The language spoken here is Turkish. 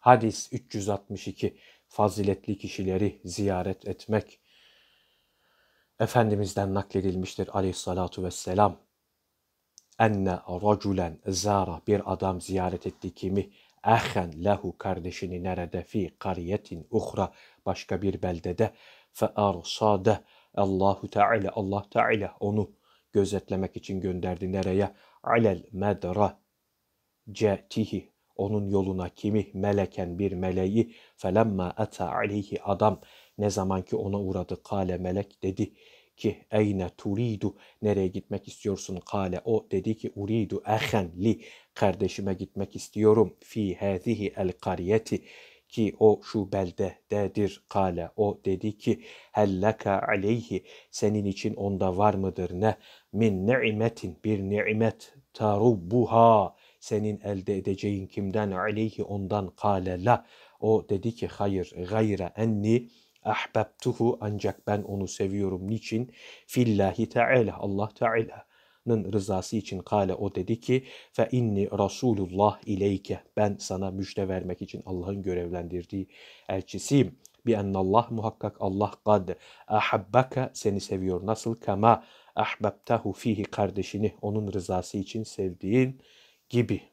Hadis 362 faziletli kişileri ziyaret etmek. Efendimiz'den nakledilmiştir aleyhissalatu vesselam. Enne raculen zara bir adam ziyaret etti kimi ahen lehu kardeşini nerede fi kariyetin uhra başka bir beldede fe arsade Allahu Teala Allah Teala onu gözetlemek için gönderdi nereye alel medra cetihi onun yoluna kimi meleken bir meleği felemma ata aleyhi adam ne zaman ki ona uğradı kale melek dedi ki eyne turidu nereye gitmek istiyorsun kale o dedi ki uridu ehen li kardeşime gitmek istiyorum fi hazihi el kariyeti ki o şu belde dedir kale o dedi ki helleka aleyhi senin için onda var mıdır ne min nimetin bir nimet tarubbuha senin elde edeceğin kimden? Aleyhi ondan kale la. O dedi ki hayır gayra enni ahbabtuhu ancak ben onu seviyorum. Niçin? Fillahi Teala Allah Teala'nın rızası için kale o dedi ki fe inni rasulullah ileyke ben sana müjde vermek için Allah'ın görevlendirdiği elçisiyim. Bi Allah muhakkak Allah kad ahabbaka seni seviyor. Nasıl kama ahbabtahu fihi kardeşini onun rızası için sevdiğin gibi